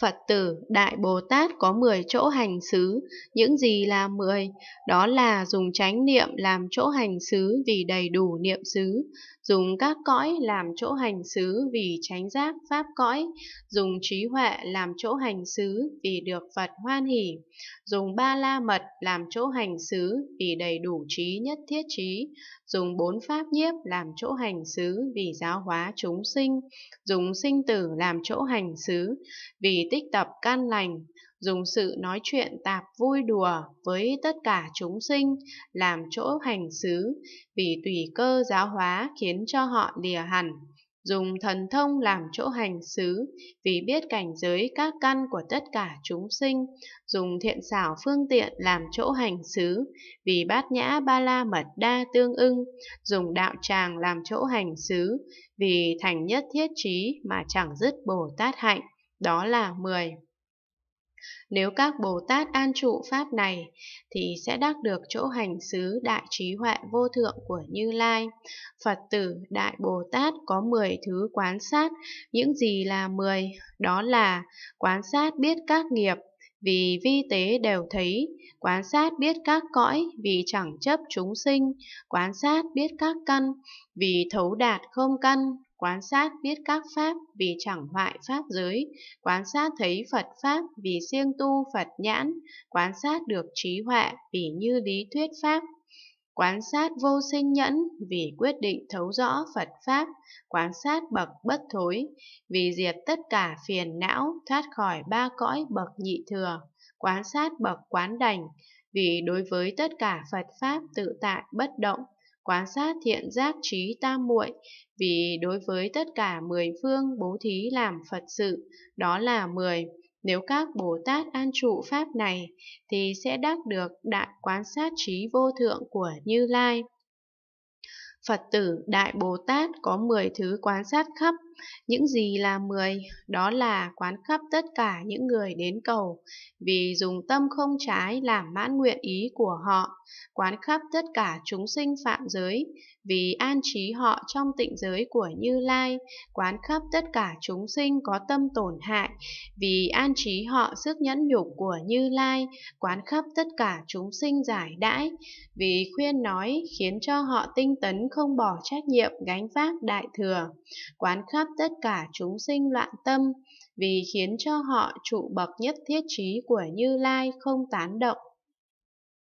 Phật tử Đại Bồ Tát có 10 chỗ hành xứ, những gì là 10? Đó là dùng chánh niệm làm chỗ hành xứ vì đầy đủ niệm xứ, dùng các cõi làm chỗ hành xứ vì chánh giác pháp cõi, dùng trí huệ làm chỗ hành xứ vì được Phật hoan hỷ, dùng ba la mật làm chỗ hành xứ vì đầy đủ trí nhất thiết trí, dùng bốn pháp nhiếp làm chỗ hành xứ vì giáo hóa chúng sinh, dùng sinh tử làm chỗ hành xứ vì tích tập căn lành, dùng sự nói chuyện tạp vui đùa với tất cả chúng sinh, làm chỗ hành xứ, vì tùy cơ giáo hóa khiến cho họ lìa hẳn. Dùng thần thông làm chỗ hành xứ, vì biết cảnh giới các căn của tất cả chúng sinh. Dùng thiện xảo phương tiện làm chỗ hành xứ, vì bát nhã ba la mật đa tương ưng. Dùng đạo tràng làm chỗ hành xứ, vì thành nhất thiết trí mà chẳng dứt Bồ Tát hạnh đó là 10. Nếu các Bồ Tát an trụ Pháp này, thì sẽ đắc được chỗ hành xứ đại trí huệ vô thượng của Như Lai. Phật tử Đại Bồ Tát có 10 thứ quán sát, những gì là 10? Đó là quán sát biết các nghiệp, vì vi tế đều thấy, quán sát biết các cõi vì chẳng chấp chúng sinh, quán sát biết các căn vì thấu đạt không căn, quán sát biết các pháp vì chẳng hoại pháp giới, quán sát thấy Phật pháp vì siêng tu Phật nhãn, quán sát được trí huệ vì như lý thuyết pháp. Quán sát vô sinh nhẫn vì quyết định thấu rõ Phật Pháp, quán sát bậc bất thối, vì diệt tất cả phiền não thoát khỏi ba cõi bậc nhị thừa, quán sát bậc quán đành, vì đối với tất cả Phật Pháp tự tại bất động, quán sát thiện giác trí tam muội vì đối với tất cả mười phương bố thí làm Phật sự, đó là mười. Nếu các Bồ Tát an trụ Pháp này, thì sẽ đắc được đại quán sát trí vô thượng của Như Lai. Phật tử Đại Bồ Tát có mười thứ quán sát khắp những gì là mười, đó là quán khắp tất cả những người đến cầu, vì dùng tâm không trái làm mãn nguyện ý của họ, quán khắp tất cả chúng sinh phạm giới, vì an trí họ trong tịnh giới của Như Lai, quán khắp tất cả chúng sinh có tâm tổn hại, vì an trí họ sức nhẫn nhục của Như Lai, quán khắp tất cả chúng sinh giải đãi, vì khuyên nói khiến cho họ tinh tấn không bỏ trách nhiệm gánh vác đại thừa, quán khắp tất cả chúng sinh loạn tâm, vì khiến cho họ trụ bậc nhất thiết trí của Như Lai không tán động